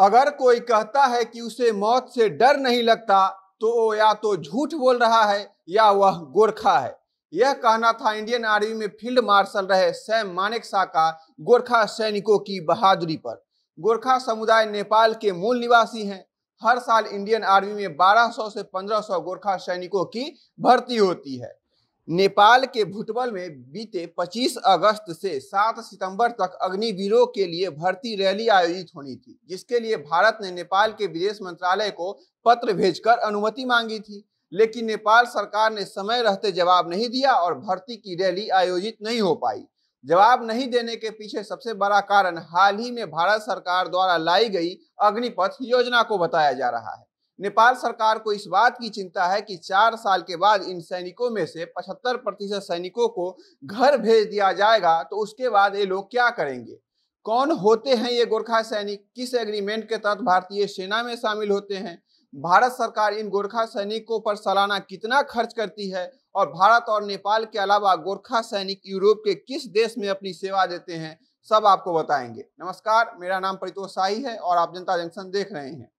अगर कोई कहता है कि उसे मौत से डर नहीं लगता तो वो या तो झूठ बोल रहा है या वह गोरखा है यह कहना था इंडियन आर्मी में फील्ड मार्शल रहे सैम मानेकशा का गोरखा सैनिकों की बहादुरी पर गोरखा समुदाय नेपाल के मूल निवासी हैं हर साल इंडियन आर्मी में 1200 से 1500 गोरखा सैनिकों की भर्ती होती है नेपाल के भुटबल में बीते 25 अगस्त से 7 सितंबर तक अग्निवीरों के लिए भर्ती रैली आयोजित होनी थी जिसके लिए भारत ने नेपाल के विदेश मंत्रालय को पत्र भेजकर अनुमति मांगी थी लेकिन नेपाल सरकार ने समय रहते जवाब नहीं दिया और भर्ती की रैली आयोजित नहीं हो पाई जवाब नहीं देने के पीछे सबसे बड़ा कारण हाल ही में भारत सरकार द्वारा लाई गई अग्निपथ योजना को बताया जा रहा है नेपाल सरकार को इस बात की चिंता है कि चार साल के बाद इन सैनिकों में से 75 प्रतिशत सैनिकों को घर भेज दिया जाएगा तो उसके बाद ये लोग क्या करेंगे कौन होते हैं ये गोरखा सैनिक किस एग्रीमेंट के तहत भारतीय सेना में शामिल होते हैं भारत सरकार इन गोरखा सैनिकों पर सालाना कितना खर्च करती है और भारत और नेपाल के अलावा गोरखा सैनिक यूरोप के किस देश में अपनी सेवा देते हैं सब आपको बताएंगे नमस्कार मेरा नाम परितोष शाही है और आप जनता जंक्शन देख रहे हैं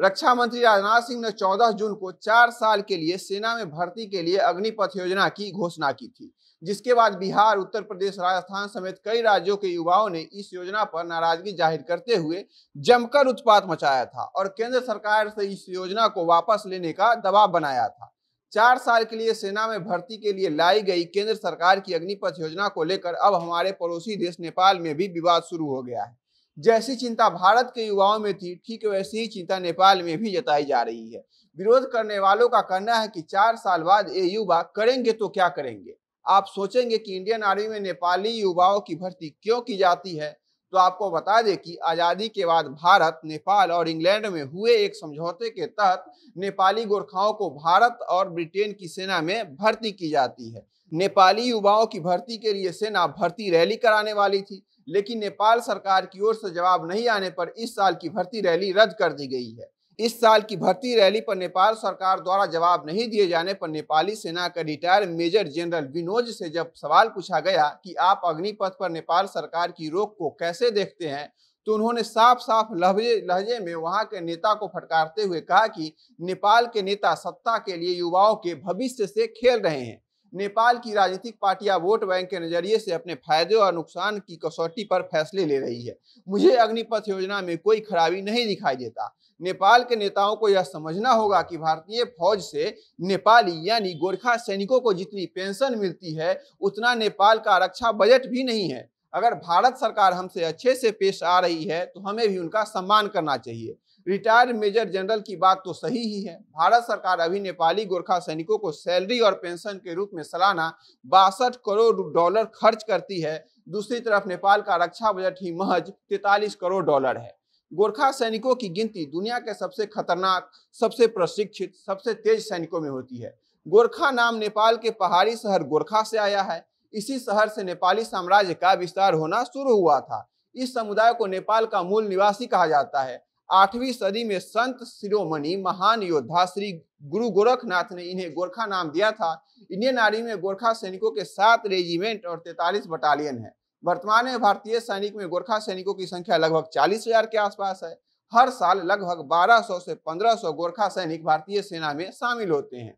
रक्षा मंत्री राजनाथ सिंह ने 14 जून को चार साल के लिए सेना में भर्ती के लिए अग्निपथ योजना की घोषणा की थी जिसके बाद बिहार उत्तर प्रदेश राजस्थान समेत कई राज्यों के युवाओं ने इस योजना पर नाराजगी जाहिर करते हुए जमकर उत्पात मचाया था और केंद्र सरकार से इस योजना को वापस लेने का दबाव बनाया था चार साल के लिए सेना में भर्ती के लिए लाई गई केंद्र सरकार की अग्निपथ योजना को लेकर अब हमारे पड़ोसी देश नेपाल में भी विवाद शुरू हो गया है जैसी चिंता भारत के युवाओं में थी ठीक वैसी ही चिंता नेपाल में भी जताई जा रही है विरोध करने वालों का कहना है कि चार साल बाद ये युवा करेंगे तो क्या करेंगे आप सोचेंगे कि इंडियन आर्मी में नेपाली युवाओं की भर्ती क्यों की जाती है तो आपको बता दें कि आज़ादी के बाद भारत नेपाल और इंग्लैंड में हुए एक समझौते के तहत नेपाली गोरखाओं को भारत और ब्रिटेन की सेना में भर्ती की जाती है नेपाली युवाओं की भर्ती के लिए सेना भर्ती रैली कराने वाली थी लेकिन नेपाल सरकार की ओर से जवाब नहीं आने पर इस साल की भर्ती रैली रद्द कर दी गई है इस साल की भर्ती रैली पर नेपाल सरकार द्वारा जवाब नहीं दिए जाने पर नेपाली सेना का रिटायर मेजर जनरल विनोद से जब सवाल पूछा गया कि आप अग्निपथ पर नेपाल सरकार की रोक को कैसे देखते हैं तो उन्होंने साफ साफ लहजे लहजे में वहां के नेता को फटकारते हुए कहा कि नेपाल के नेता सत्ता के लिए युवाओं के भविष्य से खेल रहे हैं नेपाल की राजनीतिक पार्टियां वोट बैंक के नजरिए से अपने फायदे और नुकसान की कसौटी पर फैसले ले रही है मुझे अग्निपथ योजना में कोई खराबी नहीं दिखाई देता नेपाल के नेताओं को यह समझना होगा कि भारतीय फौज से नेपाली यानी गोरखा सैनिकों को जितनी पेंशन मिलती है उतना नेपाल का रक्षा बजट भी नहीं है अगर भारत सरकार हमसे अच्छे से पेश आ रही है तो हमें भी उनका सम्मान करना चाहिए रिटायर्ड मेजर जनरल की बात तो सही ही है भारत सरकार अभी नेपाली गोरखा सैनिकों को सैलरी और पेंशन के रूप में सालाना बासठ करोड़ डॉलर खर्च करती है दूसरी तरफ नेपाल का रक्षा बजट ही महज तैतालीस करोड़ डॉलर है गोरखा सैनिकों की गिनती दुनिया के सबसे खतरनाक सबसे प्रशिक्षित सबसे तेज सैनिकों में होती है गोरखा नाम नेपाल के पहाड़ी शहर गोरखा से आया है इसी शहर से नेपाली साम्राज्य का विस्तार होना शुरू हुआ था इस समुदाय को नेपाल का मूल निवासी कहा जाता है आठवीं सदी में संत शिरोमणि महान योद्धा श्री गुरु गोरखनाथ ने इन्हें गोरखा नाम दिया था इंडियन आर्मी में गोरखा सैनिकों के सात रेजिमेंट और तैतालीस बटालियन है वर्तमान में भारतीय सैनिक में गोरखा सैनिकों की संख्या लगभग चालीस हजार के आसपास है हर साल लगभग 1200 से 1500 गोरखा सैनिक भारतीय सेना में शामिल होते हैं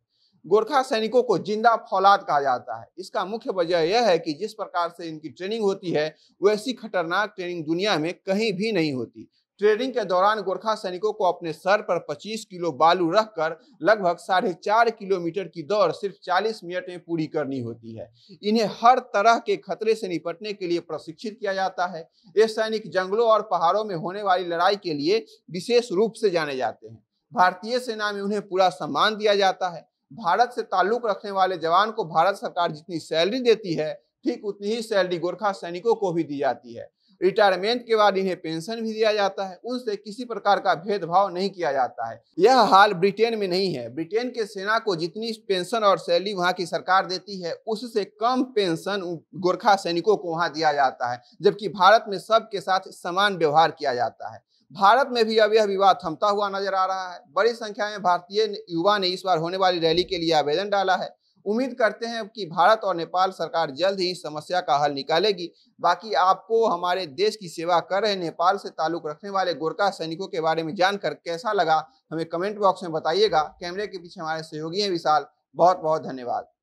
गोरखा सैनिकों को जिंदा फौलाद कहा जाता है इसका मुख्य वजह यह है कि जिस प्रकार से इनकी ट्रेनिंग होती है वैसी खतरनाक ट्रेनिंग दुनिया में कहीं भी नहीं होती ट्रेनिंग के दौरान गोरखा सैनिकों को अपने सर पर 25 किलो बालू रखकर लगभग साढ़े चार किलोमीटर की दौड़ सिर्फ 40 मिनट में पूरी करनी होती है इन्हें हर तरह के खतरे से निपटने के लिए प्रशिक्षित किया जाता है ये सैनिक जंगलों और पहाड़ों में होने वाली लड़ाई के लिए विशेष रूप से जाने जाते हैं भारतीय सेना में उन्हें पूरा सम्मान दिया जाता है भारत से ताल्लुक रखने वाले जवान को भारत सरकार जितनी सैलरी देती है ठीक उतनी ही सैलरी गोरखा सैनिकों को भी दी जाती है रिटायरमेंट के बाद इन्हें पेंशन भी दिया जाता है उनसे किसी प्रकार का भेदभाव नहीं किया जाता है यह हाल ब्रिटेन में नहीं है ब्रिटेन के सेना को जितनी पेंशन और सैलरी वहाँ की सरकार देती है उससे कम पेंशन गोरखा सैनिकों को वहाँ दिया जाता है जबकि भारत में सबके साथ समान व्यवहार किया जाता है भारत में भी अब यह विवाद थमता हुआ नजर आ रहा है बड़ी संख्या में भारतीय युवा ने इस बार होने वाली रैली के लिए आवेदन डाला है उम्मीद करते हैं कि भारत और नेपाल सरकार जल्द ही इस समस्या का हल निकालेगी बाकी आपको हमारे देश की सेवा कर रहे नेपाल से ताल्लुक़ रखने वाले गोरखा सैनिकों के बारे में जानकर कैसा लगा हमें कमेंट बॉक्स में बताइएगा कैमरे के पीछे हमारे सहयोगी हैं विशाल बहुत बहुत धन्यवाद